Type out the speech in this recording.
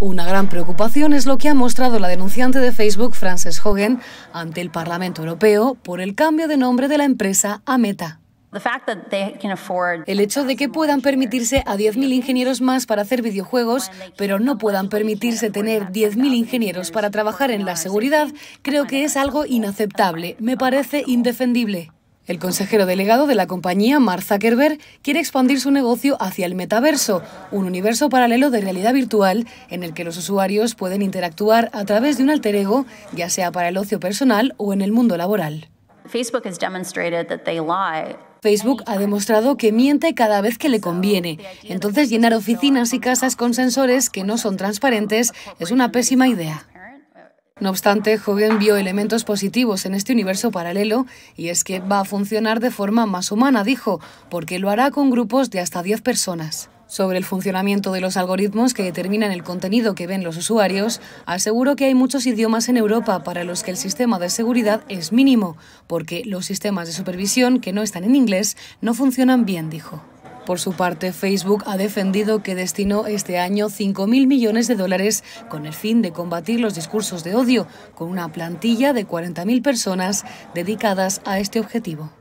Una gran preocupación es lo que ha mostrado la denunciante de Facebook, Frances Hogan, ante el Parlamento Europeo por el cambio de nombre de la empresa a Meta. El hecho de que puedan permitirse a 10.000 ingenieros más para hacer videojuegos, pero no puedan permitirse tener 10.000 ingenieros para trabajar en la seguridad, creo que es algo inaceptable, me parece indefendible. El consejero delegado de la compañía, Mark Zuckerberg, quiere expandir su negocio hacia el metaverso, un universo paralelo de realidad virtual en el que los usuarios pueden interactuar a través de un alter ego, ya sea para el ocio personal o en el mundo laboral. Facebook Facebook ha demostrado que miente cada vez que le conviene. Entonces llenar oficinas y casas con sensores que no son transparentes es una pésima idea. No obstante, Hogan vio elementos positivos en este universo paralelo y es que va a funcionar de forma más humana, dijo, porque lo hará con grupos de hasta 10 personas. Sobre el funcionamiento de los algoritmos que determinan el contenido que ven los usuarios, aseguro que hay muchos idiomas en Europa para los que el sistema de seguridad es mínimo, porque los sistemas de supervisión que no están en inglés no funcionan bien, dijo. Por su parte, Facebook ha defendido que destinó este año 5.000 millones de dólares con el fin de combatir los discursos de odio, con una plantilla de 40.000 personas dedicadas a este objetivo.